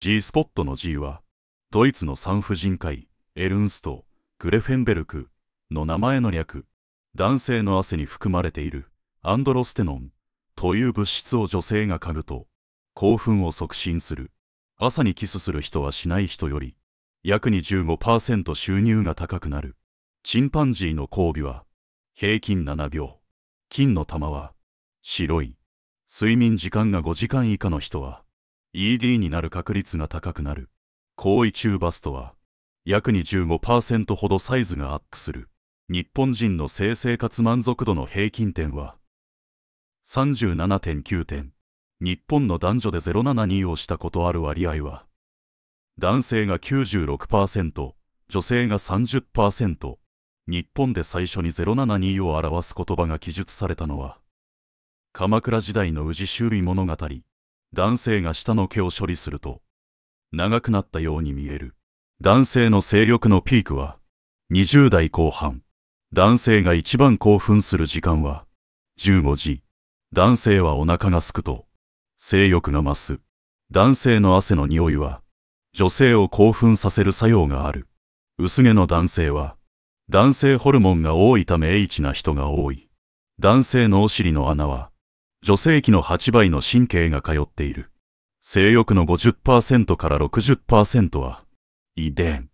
G スポットの G は、ドイツの産婦人科医、エルンスト、グレフェンベルクの名前の略、男性の汗に含まれているアンドロステノンという物質を女性が嗅ぐと、興奮を促進する。朝にキスする人はしない人より、約に5収入が高くなる。チンパンジーの交尾は、平均7秒。金の玉は、白い。睡眠時間が5時間以下の人は、ED になる確率が高くなる。行為中バストは、約25%ほどサイズがアップする。日本人の性生活満足度の平均点は、37.9点。日本の男女で072をしたことある割合は、男性が96%、女性が30%、日本で最初に072を表す言葉が記述されたのは、鎌倉時代の宇治周囲物語、男性が下の毛を処理すると、長くなったように見える。男性の性欲のピークは、20代後半。男性が一番興奮する時間は、15時。男性はお腹が空くと、性欲が増す。男性の汗の匂いは、女性を興奮させる作用がある。薄毛の男性は、男性ホルモンが多いため H な人が多い。男性のお尻の穴は、女性器の8倍の神経が通っている。性欲の50%から60%は、遺伝。